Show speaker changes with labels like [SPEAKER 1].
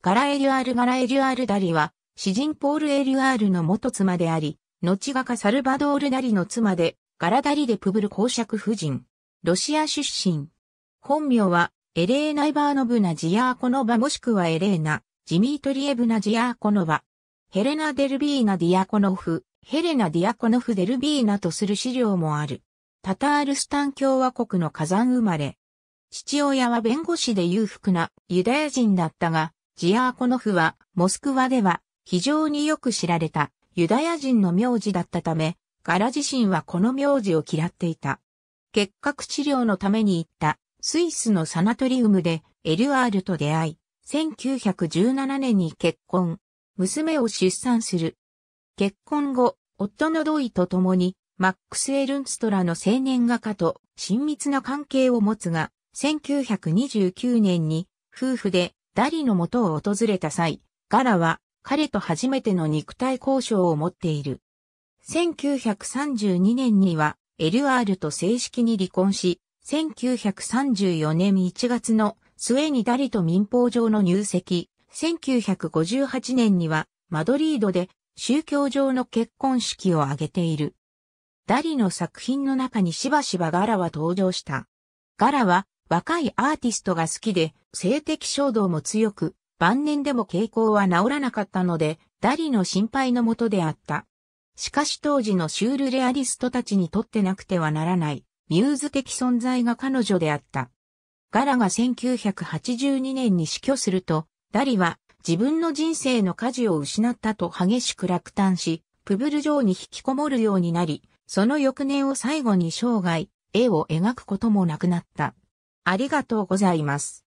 [SPEAKER 1] ガラエリュアール・ガラエリュアール・ダリは、詩人ポール・エリュアールの元妻であり、後画家サルバドール・ダリの妻で、ガラダリ・デ・プブル公爵夫人。ロシア出身。本名は、エレーナ・イバーノブナ・ジアーコノバもしくはエレーナ、ジミートリエブナ・ジアーコノバ。ヘレナ・デルビーナ・ディアコノフ、ヘレナ・ディアコノフ・デルビーナとする資料もある。タタールスタン共和国の火山生まれ。父親は弁護士で裕福なユダヤ人だったが、ジアーコノフは、モスクワでは非常によく知られたユダヤ人の名字だったため、ガラ自身はこの名字を嫌っていた。結核治療のために行ったスイスのサナトリウムでエルアールと出会い、1917年に結婚、娘を出産する。結婚後、夫の同意と共に、マックス・エルンストラの青年画家と親密な関係を持つが、1929年に夫婦でダリの元を訪れた際、ガラは彼と初めての肉体交渉を持っている。1932年には LR と正式に離婚し、1934年1月の末にダリと民法上の入籍、1958年にはマドリードで宗教上の結婚式を挙げている。ダリの作品の中にしばしばガラは登場した。ガラは若いアーティストが好きで性的衝動も強く、晩年でも傾向は治らなかったので、ダリの心配のもとであった。しかし当時のシュールレアリストたちにとってなくてはならない、ミューズ的存在が彼女であった。ガラが1982年に死去すると、ダリは自分の人生の舵を失ったと激しく落胆し、プブル城に引きこもるようになり、その翌年を最後に生涯、絵を描くこともなくなった。ありがとうございます。